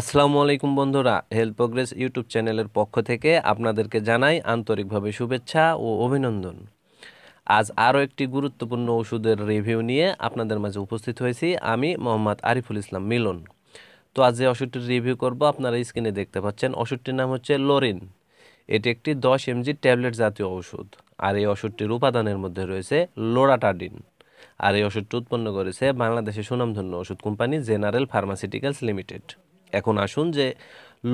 আসসালামু আলাইকুম বন্ধুরা হেলথ প্রোগ্রেস ইউটিউব চ্যানেলের পক্ষ থেকে আপনাদেরকে জানাই আন্তরিকভাবে শুভেচ্ছা ও অভিনন্দন আজ আরও একটি গুরুত্বপূর্ণ ওষুধের রিভিউ নিয়ে আপনাদের মাঝে উপস্থিত হয়েছি আমি মোহাম্মদ আরিফুল ইসলাম মিলন তো আজ যে ওষুধটির রিভিউ করব আপনারা স্ক্রিনে দেখতে পাচ্ছেন ওষুধটির নাম হচ্ছে লোরিন এটি একটি দশ এমজি ট্যাবলেট জাতীয় ওষুধ আর এই ওষুধটির উপাদানের মধ্যে রয়েছে লোরাটাডিন আর এই ওষুধটি উৎপন্ন করেছে বাংলাদেশের সুনামধন্য ওষুধ কোম্পানি জেনারেল ফার্মাসিউটিক্যালস লিমিটেড এখন আসুন যে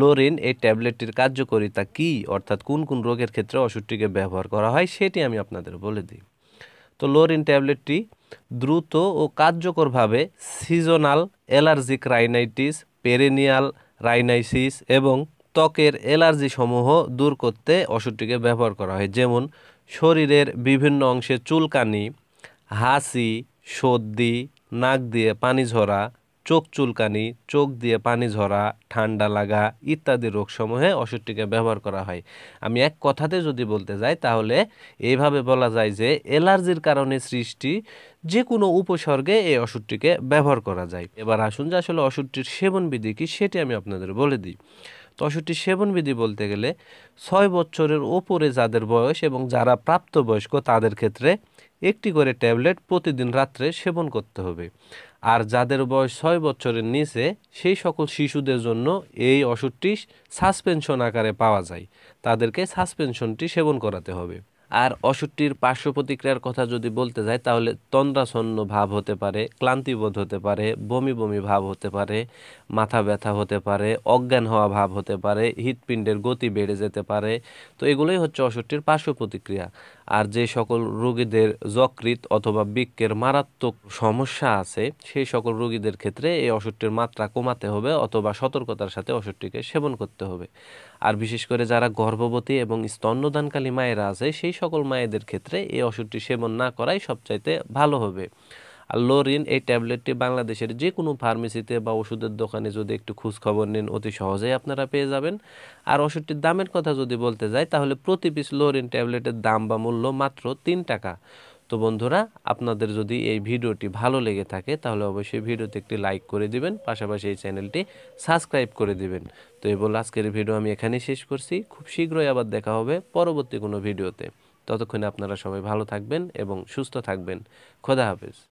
লোরিন এই ট্যাবলেটটির কার্যকারিতা কি অর্থাৎ কোন কোন রোগের ক্ষেত্রে ওষুধটিকে ব্যবহার করা হয় সেটি আমি আপনাদের বলে দিই তো লোরিন ট্যাবলেটটি দ্রুত ও কার্যকরভাবে seasonal allergic rhinitis perennial rhinitis এবং ত্বকের অ্যালার্জি সমূহ দূর করতে ওষুধটিকে ব্যবহার করা হয় যেমন শরীরের বিভিন্ন অংশে চুলকানি হাসি সর্দি নাক দিয়ে পানি ঝরা চোখ চুলকানি চোখ দিয়ে পানি ঝরা ঠান্ডা লাগা ইত্যাদি রোগসমূহে ওষুধটিকে ব্যবহার করা হয় আমি এক কথাতে যদি বলতে যাই তাহলে এইভাবে বলা যায় যে অ্যালার্জির কারণে সৃষ্টি যে কোনো উপসর্গে এই ওষুধটিকে ব্যবহার করা যায় এবার আসুন যে আসলে ওষুধটির সেবনবিধি কী সেটি আমি আপনাদের বলে দিই সেবন সেবনবিধি বলতে গেলে ছয় বছরের ওপরে যাদের বয়স এবং যারা প্রাপ্তবয়স্ক তাদের ক্ষেত্রে একটি করে ট্যাবলেট প্রতিদিন রাত্রে সেবন করতে হবে আর যাদের বয়স ছয় বছরের নিচে সেই সকল শিশুদের জন্য এই ওষুধটি সাসপেনশন আকারে পাওয়া যায় তাদেরকে সাসপেনশনটি সেবন করাতে হবে আর অসুটটির পার্শ্ব প্রতিক্রিয়ার কথা যদি বলতে যায় তাহলে তন্দ্রাছন্ন ভাব হতে পারে ক্লান্তিবোধ হতে পারে বমি বমি ভাব হতে পারে মাথা ব্যথা হতে পারে অজ্ঞান হওয়া ভাব হতে পারে হৃৎপিণ্ডের গতি বেড়ে যেতে পারে তো এগুলোই হচ্ছে অসুটটির পার্শ্ব প্রতিক্রিয়া আর যে সকল রোগীদের যকৃত অথবা বৃক্কের মারাত্মক সমস্যা আছে সেই সকল রোগীদের ক্ষেত্রে এই অসুটটির মাত্রা কমাতে হবে অথবা সতর্কতার সাথে অসুটটিকে সেবন করতে হবে আর বিশেষ করে যারা গর্ভবতী এবং স্তন্যদানকালী মায়েরা আছে সেই সকল মায়েদের ক্ষেত্রে এই ওষুধটি সেবন না করাই সবচাইতে ভালো হবে আর লোরিন এই ট্যাবলেটটি বাংলাদেশের যে কোনো ফার্মেসিতে বা ওষুধের দোকানে যদি একটু খোঁজ খবর নেন অতি সহজেই আপনারা পেয়ে যাবেন আর ওষুধটির দামের কথা যদি বলতে যাই তাহলে প্রতি পিস লোরিন ট্যাবলেটের দাম বা মূল্য মাত্র তিন টাকা তো বন্ধুরা আপনাদের যদি এই ভিডিওটি ভালো লেগে থাকে তাহলে অবশ্যই ভিডিওতে একটি লাইক করে দিবেন পাশাপাশি এই চ্যানেলটি সাবস্ক্রাইব করে দিবেন তো এই বলে আজকের ভিডিও আমি এখানেই শেষ করছি খুব শীঘ্রই আবার দেখা হবে পরবর্তী কোনো ভিডিওতে ততক্ষণে আপনারা সবাই ভালো থাকবেন এবং সুস্থ থাকবেন খোদা হাফেজ